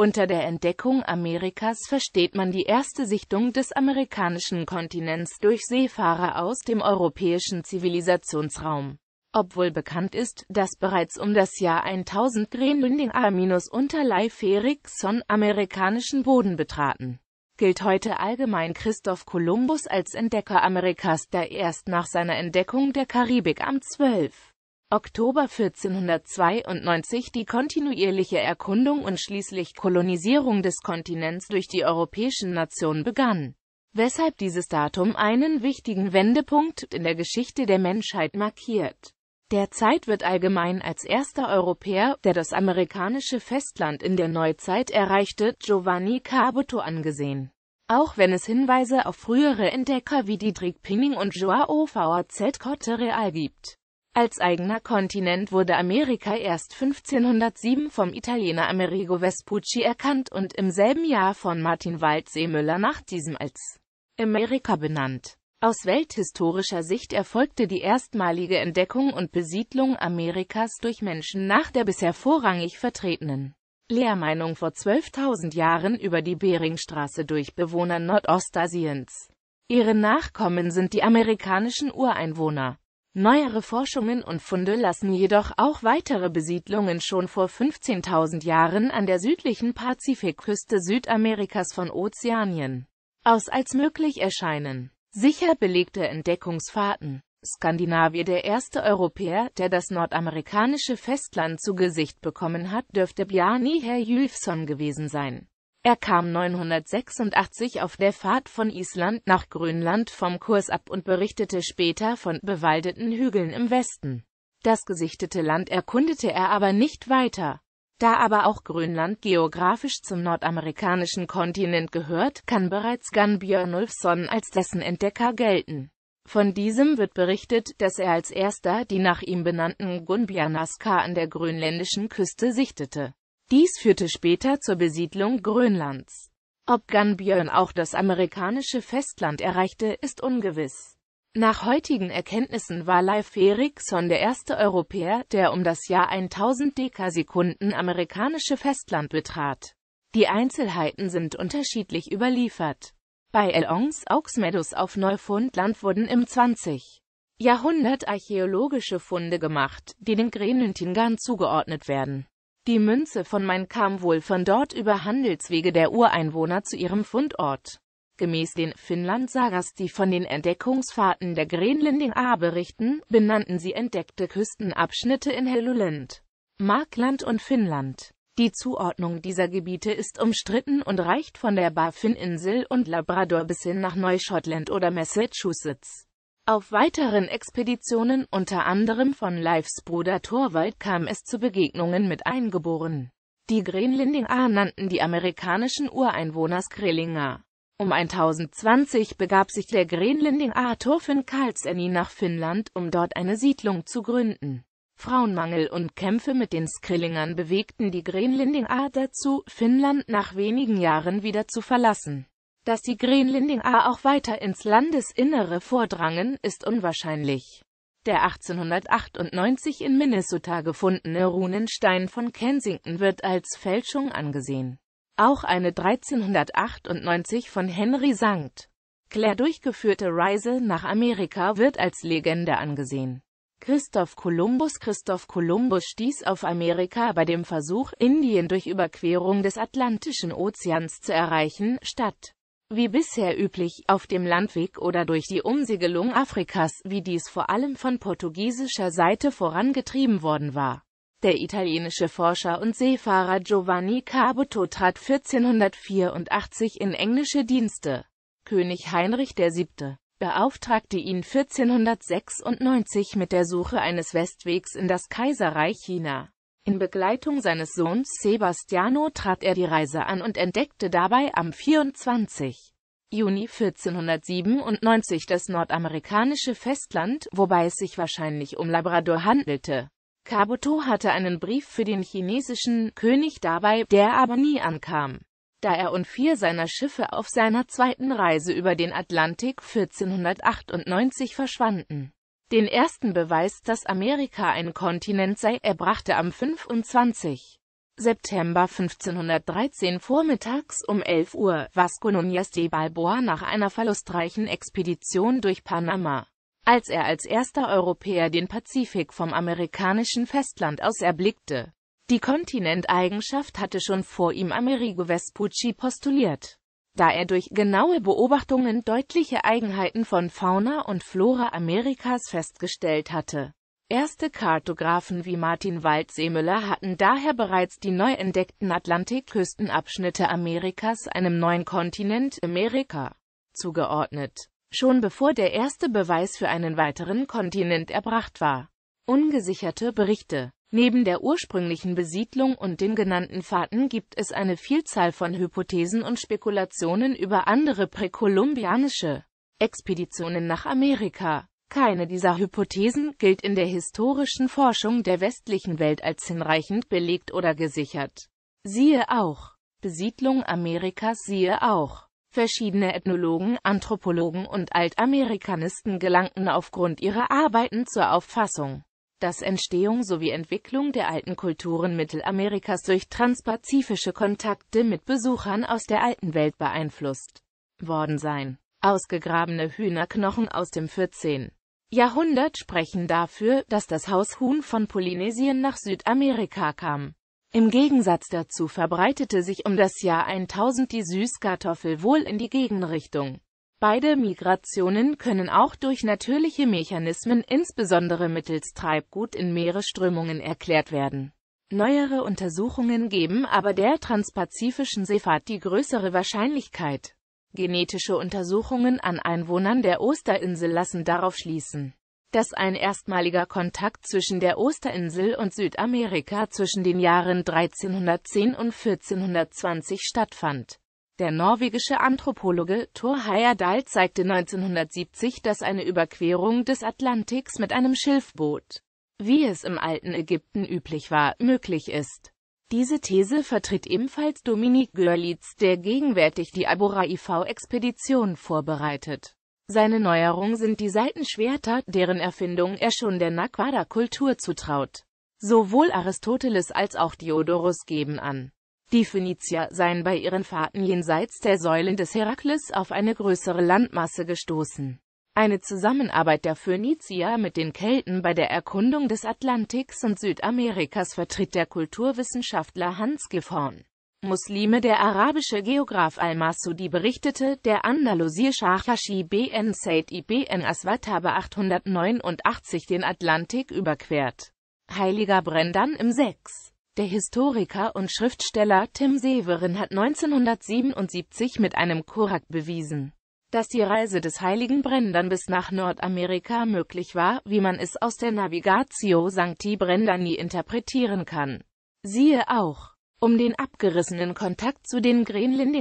Unter der Entdeckung Amerikas versteht man die erste Sichtung des amerikanischen Kontinents durch Seefahrer aus dem europäischen Zivilisationsraum. Obwohl bekannt ist, dass bereits um das Jahr 1000 Grönländier A- unter Leif Erikson amerikanischen Boden betraten, gilt heute allgemein Christoph Kolumbus als Entdecker Amerikas, der erst nach seiner Entdeckung der Karibik am 12. Oktober 1492 die kontinuierliche Erkundung und schließlich Kolonisierung des Kontinents durch die europäischen Nationen begann, weshalb dieses Datum einen wichtigen Wendepunkt in der Geschichte der Menschheit markiert. Derzeit wird allgemein als erster Europäer, der das amerikanische Festland in der Neuzeit erreichte, Giovanni Caboto angesehen. Auch wenn es Hinweise auf frühere Entdecker wie Dietrich Pinning und Joao VZ Cote Real gibt. Als eigener Kontinent wurde Amerika erst 1507 vom Italiener Amerigo Vespucci erkannt und im selben Jahr von Martin Waldseemüller nach diesem als Amerika benannt. Aus welthistorischer Sicht erfolgte die erstmalige Entdeckung und Besiedlung Amerikas durch Menschen nach der bisher vorrangig vertretenen Lehrmeinung vor 12.000 Jahren über die Beringstraße durch Bewohner Nordostasiens. Ihre Nachkommen sind die amerikanischen Ureinwohner. Neuere Forschungen und Funde lassen jedoch auch weitere Besiedlungen schon vor 15.000 Jahren an der südlichen Pazifikküste Südamerikas von Ozeanien aus als möglich erscheinen. Sicher belegte Entdeckungsfahrten Skandinavier der erste Europäer, der das nordamerikanische Festland zu Gesicht bekommen hat, dürfte Bjarni Herr Herjulfsson gewesen sein er kam 986 auf der Fahrt von Island nach Grönland vom Kurs ab und berichtete später von bewaldeten Hügeln im Westen. Das gesichtete Land erkundete er aber nicht weiter. Da aber auch Grönland geografisch zum nordamerikanischen Kontinent gehört, kann bereits Gunnbjörn Ulfsson als dessen Entdecker gelten. Von diesem wird berichtet, dass er als erster die nach ihm benannten Gunnbjarnaska an der grönländischen Küste sichtete. Dies führte später zur Besiedlung Grönlands. Ob Ganbjörn auch das amerikanische Festland erreichte, ist ungewiss. Nach heutigen Erkenntnissen war Leif Eriksson der erste Europäer, der um das Jahr 1000 Dekasekunden amerikanische Festland betrat. Die Einzelheiten sind unterschiedlich überliefert. Bei Elongs Auxmedus auf Neufundland wurden im 20. Jahrhundert archäologische Funde gemacht, die den Grönentingern zugeordnet werden. Die Münze von Main kam wohl von dort über Handelswege der Ureinwohner zu ihrem Fundort. Gemäß den Finnland-Sagas, die von den Entdeckungsfahrten der Grenlinding A berichten, benannten sie entdeckte Küstenabschnitte in Helluland, Markland und Finnland. Die Zuordnung dieser Gebiete ist umstritten und reicht von der Baffin-Insel und Labrador bis hin nach Neuschottland oder Massachusetts. Auf weiteren Expeditionen, unter anderem von Leifs Bruder Thorwald, kam es zu Begegnungen mit Eingeborenen. Die Grönlindinger nannten die amerikanischen Ureinwohner Skrellinger. Um 1020 begab sich der Grönlindinger Torfinn Karlsenni nach Finnland, um dort eine Siedlung zu gründen. Frauenmangel und Kämpfe mit den Skrillingern bewegten die Grönlindinger dazu, Finnland nach wenigen Jahren wieder zu verlassen. Dass die Grönländier auch weiter ins Landesinnere vordrangen, ist unwahrscheinlich. Der 1898 in Minnesota gefundene Runenstein von Kensington wird als Fälschung angesehen. Auch eine 1398 von Henry St. Claire durchgeführte Reise nach Amerika wird als Legende angesehen. Christoph Kolumbus Christoph Kolumbus stieß auf Amerika bei dem Versuch, Indien durch Überquerung des Atlantischen Ozeans zu erreichen, statt wie bisher üblich, auf dem Landweg oder durch die Umsegelung Afrikas, wie dies vor allem von portugiesischer Seite vorangetrieben worden war. Der italienische Forscher und Seefahrer Giovanni Caboto trat 1484 in englische Dienste. König Heinrich VII. beauftragte ihn 1496 mit der Suche eines Westwegs in das Kaiserreich China. In Begleitung seines Sohns Sebastiano trat er die Reise an und entdeckte dabei am 24. Juni 1497 das nordamerikanische Festland, wobei es sich wahrscheinlich um Labrador handelte. Caboto hatte einen Brief für den chinesischen König dabei, der aber nie ankam. Da er und vier seiner Schiffe auf seiner zweiten Reise über den Atlantik 1498 verschwanden. Den ersten Beweis, dass Amerika ein Kontinent sei, erbrachte am 25. September 1513 vormittags um 11 Uhr Vasco Núñez de Balboa nach einer verlustreichen Expedition durch Panama. Als er als erster Europäer den Pazifik vom amerikanischen Festland aus erblickte, die Kontinenteigenschaft hatte schon vor ihm Amerigo Vespucci postuliert da er durch genaue Beobachtungen deutliche Eigenheiten von Fauna und Flora Amerikas festgestellt hatte. Erste Kartografen wie Martin Waldseemüller hatten daher bereits die neu entdeckten Atlantikküstenabschnitte Amerikas einem neuen Kontinent Amerika zugeordnet, schon bevor der erste Beweis für einen weiteren Kontinent erbracht war. Ungesicherte Berichte Neben der ursprünglichen Besiedlung und den genannten Fahrten gibt es eine Vielzahl von Hypothesen und Spekulationen über andere präkolumbianische Expeditionen nach Amerika. Keine dieser Hypothesen gilt in der historischen Forschung der westlichen Welt als hinreichend belegt oder gesichert. Siehe auch Besiedlung Amerikas siehe auch Verschiedene Ethnologen, Anthropologen und Altamerikanisten gelangten aufgrund ihrer Arbeiten zur Auffassung, dass Entstehung sowie Entwicklung der alten Kulturen Mittelamerikas durch transpazifische Kontakte mit Besuchern aus der alten Welt beeinflusst worden seien. Ausgegrabene Hühnerknochen aus dem 14. Jahrhundert sprechen dafür, dass das Haushuhn von Polynesien nach Südamerika kam. Im Gegensatz dazu verbreitete sich um das Jahr 1000 die Süßkartoffel wohl in die Gegenrichtung. Beide Migrationen können auch durch natürliche Mechanismen, insbesondere mittels Treibgut in Meeresströmungen erklärt werden. Neuere Untersuchungen geben aber der transpazifischen Seefahrt die größere Wahrscheinlichkeit. Genetische Untersuchungen an Einwohnern der Osterinsel lassen darauf schließen, dass ein erstmaliger Kontakt zwischen der Osterinsel und Südamerika zwischen den Jahren 1310 und 1420 stattfand. Der norwegische Anthropologe Thor Heyerdahl zeigte 1970, dass eine Überquerung des Atlantiks mit einem Schilfboot, wie es im alten Ägypten üblich war, möglich ist. Diese These vertritt ebenfalls Dominik Görlitz, der gegenwärtig die Abora-IV-Expedition vorbereitet. Seine Neuerung sind die Seitenschwerter, deren Erfindung er schon der Naquada-Kultur zutraut. Sowohl Aristoteles als auch Diodorus geben an, die Phönizier seien bei ihren Fahrten jenseits der Säulen des Herakles auf eine größere Landmasse gestoßen. Eine Zusammenarbeit der Phönizier mit den Kelten bei der Erkundung des Atlantiks und Südamerikas vertritt der Kulturwissenschaftler Hans Gifhorn. Muslime Der arabische Geograf Al-Masudi berichtete, der Andalusier Shahashi bn Said ibn Aswad habe 889 den Atlantik überquert. Heiliger Brendan im 6. Der Historiker und Schriftsteller Tim Severin hat 1977 mit einem Korak bewiesen, dass die Reise des heiligen Brendan bis nach Nordamerika möglich war, wie man es aus der Navigatio Sancti Brendani interpretieren kann. Siehe auch um den abgerissenen Kontakt zu den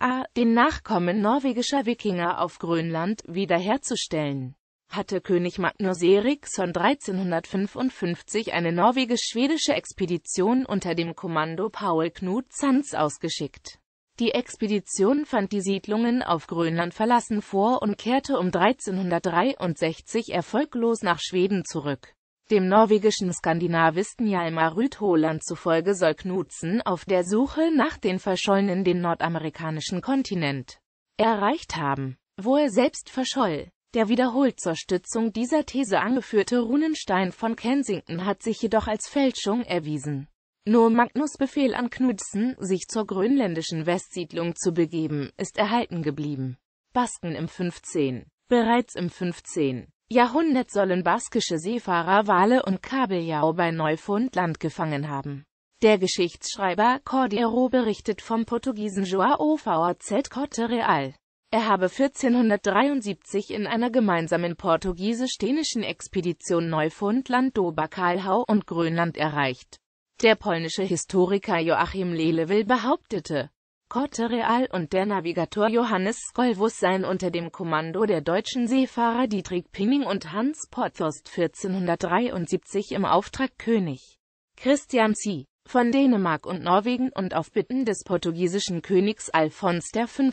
A, den Nachkommen norwegischer Wikinger auf Grönland, wiederherzustellen hatte König Magnus Eriksson 1355 eine norwegisch-schwedische Expedition unter dem Kommando Paul Knut Zanz ausgeschickt. Die Expedition fand die Siedlungen auf Grönland verlassen vor und kehrte um 1363 erfolglos nach Schweden zurück. Dem norwegischen Skandinavisten Jalmar Rüdholand zufolge soll Knutzen auf der Suche nach den Verschollenen den nordamerikanischen Kontinent erreicht haben, wo er selbst verscholl. Der wiederholt zur Stützung dieser These angeführte Runenstein von Kensington hat sich jedoch als Fälschung erwiesen. Nur Magnus' Befehl an Knudsen, sich zur grönländischen Westsiedlung zu begeben, ist erhalten geblieben. Basken im 15. Bereits im 15. Jahrhundert sollen baskische Seefahrer Wale und Kabeljau bei Neufundland gefangen haben. Der Geschichtsschreiber Cordero berichtet vom Portugiesen João Vaz Cote Real. Er habe 1473 in einer gemeinsamen portugiesisch-dänischen Expedition Neufundland, Oberkarlhau und Grönland erreicht. Der polnische Historiker Joachim Lelewil behauptete, Corte Real und der Navigator Johannes Skolvus seien unter dem Kommando der deutschen Seefahrer Dietrich Pinning und Hans Porthorst 1473 im Auftrag König Christian C. von Dänemark und Norwegen und auf Bitten des portugiesischen Königs Alfons V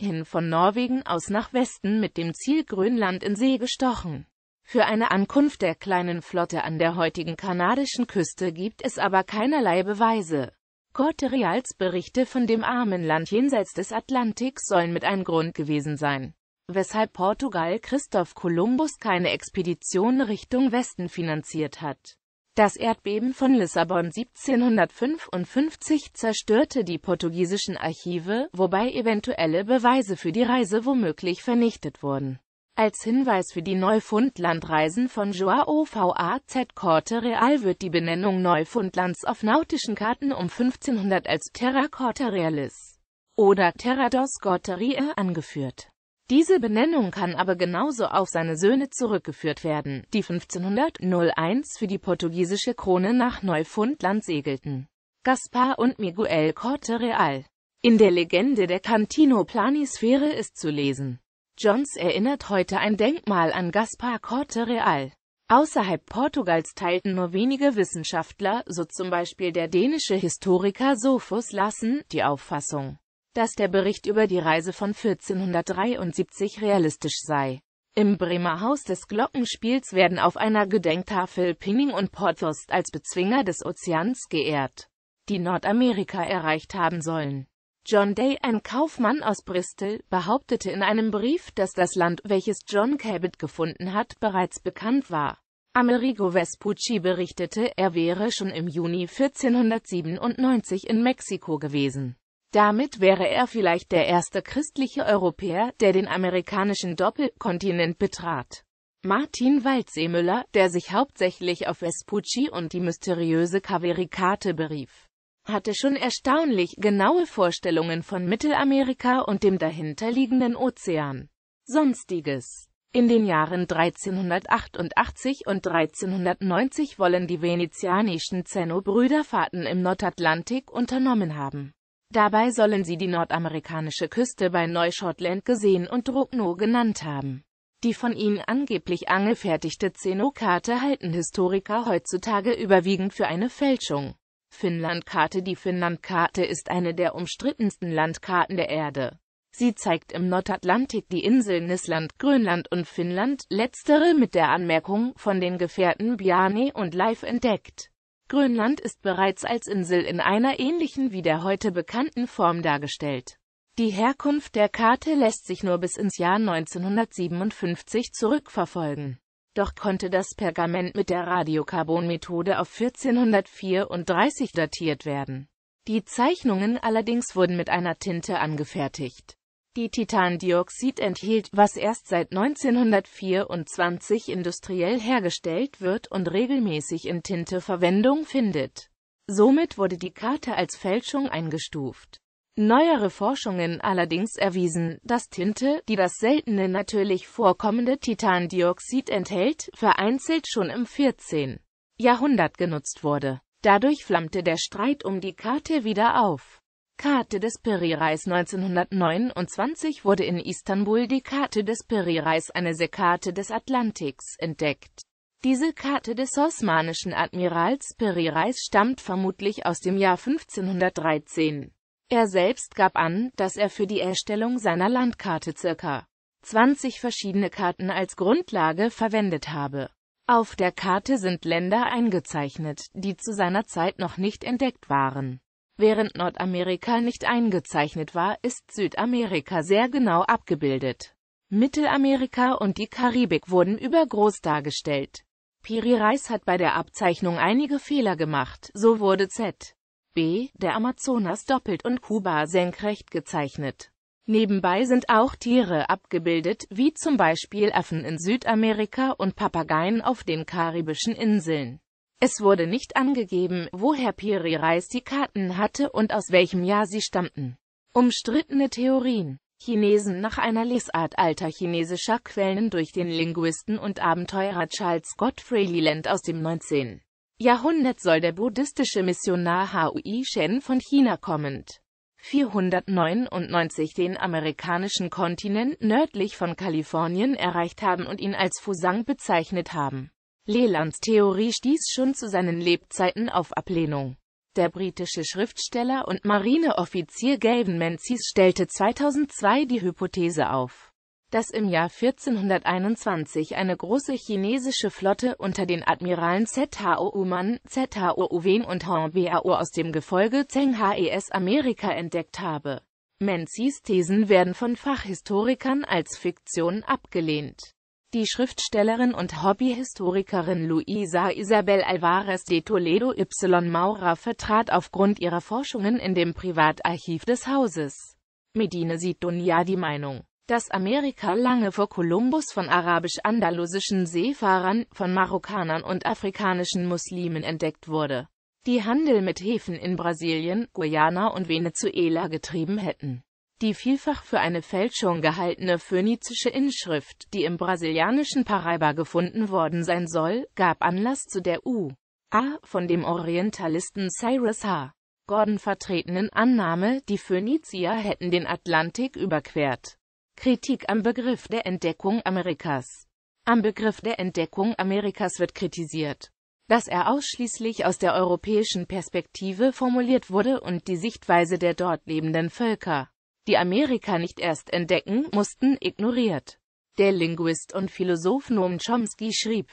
hin von Norwegen aus nach Westen mit dem Ziel Grönland in See gestochen. Für eine Ankunft der kleinen Flotte an der heutigen kanadischen Küste gibt es aber keinerlei Beweise. Corte-Reals Berichte von dem armen Land jenseits des Atlantiks sollen mit ein Grund gewesen sein, weshalb Portugal Christoph Kolumbus keine Expedition Richtung Westen finanziert hat. Das Erdbeben von Lissabon 1755 zerstörte die portugiesischen Archive, wobei eventuelle Beweise für die Reise womöglich vernichtet wurden. Als Hinweis für die Neufundlandreisen von Joao VAZ Corte Real wird die Benennung Neufundlands auf nautischen Karten um 1500 als Terra Corte Realis oder Terra dos Corte Rie angeführt. Diese Benennung kann aber genauso auf seine Söhne zurückgeführt werden, die 1501 für die portugiesische Krone nach Neufundland segelten. Gaspar und Miguel Corte Real. In der Legende der Cantino-Planisphäre ist zu lesen. Johns erinnert heute ein Denkmal an Gaspar Corte Real. Außerhalb Portugals teilten nur wenige Wissenschaftler, so zum Beispiel der dänische Historiker Sophus Lassen, die Auffassung dass der Bericht über die Reise von 1473 realistisch sei. Im Bremer Haus des Glockenspiels werden auf einer Gedenktafel Pinning und Porthos als Bezwinger des Ozeans geehrt, die Nordamerika erreicht haben sollen. John Day, ein Kaufmann aus Bristol, behauptete in einem Brief, dass das Land, welches John Cabot gefunden hat, bereits bekannt war. Amerigo Vespucci berichtete, er wäre schon im Juni 1497 in Mexiko gewesen. Damit wäre er vielleicht der erste christliche Europäer, der den amerikanischen Doppelkontinent betrat. Martin Waldseemüller, der sich hauptsächlich auf Vespucci und die mysteriöse Kaverikate berief, hatte schon erstaunlich genaue Vorstellungen von Mittelamerika und dem dahinterliegenden Ozean. Sonstiges in den Jahren 1388 und 1390 wollen die venezianischen zeno brüderfahrten im Nordatlantik unternommen haben. Dabei sollen sie die nordamerikanische Küste bei Neuschottland gesehen und Druckno genannt haben. Die von ihnen angeblich angefertigte Zeno-Karte halten Historiker heutzutage überwiegend für eine Fälschung. Finnlandkarte Die Finnlandkarte ist eine der umstrittensten Landkarten der Erde. Sie zeigt im Nordatlantik die Inseln Island, Grönland und Finnland, letztere mit der Anmerkung, von den Gefährten Bjarne und Leif entdeckt. Grönland ist bereits als Insel in einer ähnlichen wie der heute bekannten Form dargestellt. Die Herkunft der Karte lässt sich nur bis ins Jahr 1957 zurückverfolgen. Doch konnte das Pergament mit der Radiokarbonmethode auf 1434 datiert werden. Die Zeichnungen allerdings wurden mit einer Tinte angefertigt die Titandioxid enthielt, was erst seit 1924 industriell hergestellt wird und regelmäßig in Tinte Verwendung findet. Somit wurde die Karte als Fälschung eingestuft. Neuere Forschungen allerdings erwiesen, dass Tinte, die das seltene natürlich vorkommende Titandioxid enthält, vereinzelt schon im 14. Jahrhundert genutzt wurde. Dadurch flammte der Streit um die Karte wieder auf. Karte des Perireis 1929 wurde in Istanbul die Karte des Perireis, eine Seekarte des Atlantiks, entdeckt. Diese Karte des osmanischen Admirals Perireis stammt vermutlich aus dem Jahr 1513. Er selbst gab an, dass er für die Erstellung seiner Landkarte circa 20 verschiedene Karten als Grundlage verwendet habe. Auf der Karte sind Länder eingezeichnet, die zu seiner Zeit noch nicht entdeckt waren. Während Nordamerika nicht eingezeichnet war, ist Südamerika sehr genau abgebildet. Mittelamerika und die Karibik wurden übergroß dargestellt. Piri Reis hat bei der Abzeichnung einige Fehler gemacht, so wurde Z. B. der Amazonas doppelt und Kuba senkrecht gezeichnet. Nebenbei sind auch Tiere abgebildet, wie zum Beispiel Affen in Südamerika und Papageien auf den karibischen Inseln. Es wurde nicht angegeben, woher Piri Reis die Karten hatte und aus welchem Jahr sie stammten. Umstrittene Theorien Chinesen nach einer Lesart alter chinesischer Quellen durch den Linguisten und Abenteurer Charles Godfrey Leland aus dem 19. Jahrhundert soll der buddhistische Missionar Hui Shen von China kommend. 499 den amerikanischen Kontinent nördlich von Kalifornien erreicht haben und ihn als Fusang bezeichnet haben. Lelands Theorie stieß schon zu seinen Lebzeiten auf Ablehnung. Der britische Schriftsteller und Marineoffizier Gavin Menzies stellte 2002 die Hypothese auf, dass im Jahr 1421 eine große chinesische Flotte unter den Admiralen Zhao Uman, Zhao Uwen und Han Bao aus dem Gefolge Zheng Hes Amerika entdeckt habe. Menzies Thesen werden von Fachhistorikern als Fiktion abgelehnt. Die Schriftstellerin und Hobbyhistorikerin Luisa Isabel Alvarez de Toledo y Maura vertrat aufgrund ihrer Forschungen in dem Privatarchiv des Hauses Medine Medina Sidonia die Meinung, dass Amerika lange vor Kolumbus von arabisch-andalusischen Seefahrern, von Marokkanern und afrikanischen Muslimen entdeckt wurde, die Handel mit Häfen in Brasilien, Guyana und Venezuela getrieben hätten die vielfach für eine Fälschung gehaltene phönizische Inschrift, die im brasilianischen Paraiba gefunden worden sein soll, gab Anlass zu der U.A. von dem Orientalisten Cyrus H. Gordon vertretenen Annahme, die Phönizier hätten den Atlantik überquert. Kritik am Begriff der Entdeckung Amerikas Am Begriff der Entdeckung Amerikas wird kritisiert, dass er ausschließlich aus der europäischen Perspektive formuliert wurde und die Sichtweise der dort lebenden Völker die Amerika nicht erst entdecken mussten, ignoriert. Der Linguist und Philosoph Noam Chomsky schrieb,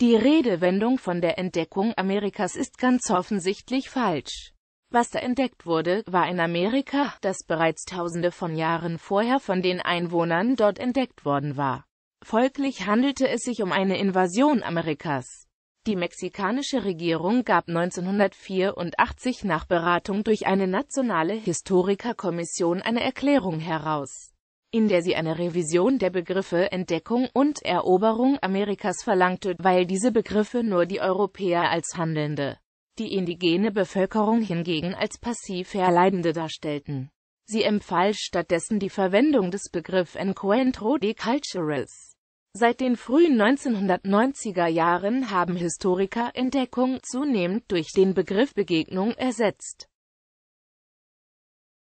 die Redewendung von der Entdeckung Amerikas ist ganz offensichtlich falsch. Was da entdeckt wurde, war ein Amerika, das bereits tausende von Jahren vorher von den Einwohnern dort entdeckt worden war. Folglich handelte es sich um eine Invasion Amerikas. Die mexikanische Regierung gab 1984 nach Beratung durch eine nationale Historikerkommission eine Erklärung heraus, in der sie eine Revision der Begriffe Entdeckung und Eroberung Amerikas verlangte, weil diese Begriffe nur die Europäer als Handelnde, die indigene Bevölkerung hingegen als passiv Erleidende darstellten. Sie empfahl stattdessen die Verwendung des Begriffs Encuentro de Culturals. Seit den frühen 1990er Jahren haben Historiker Entdeckung zunehmend durch den Begriff Begegnung ersetzt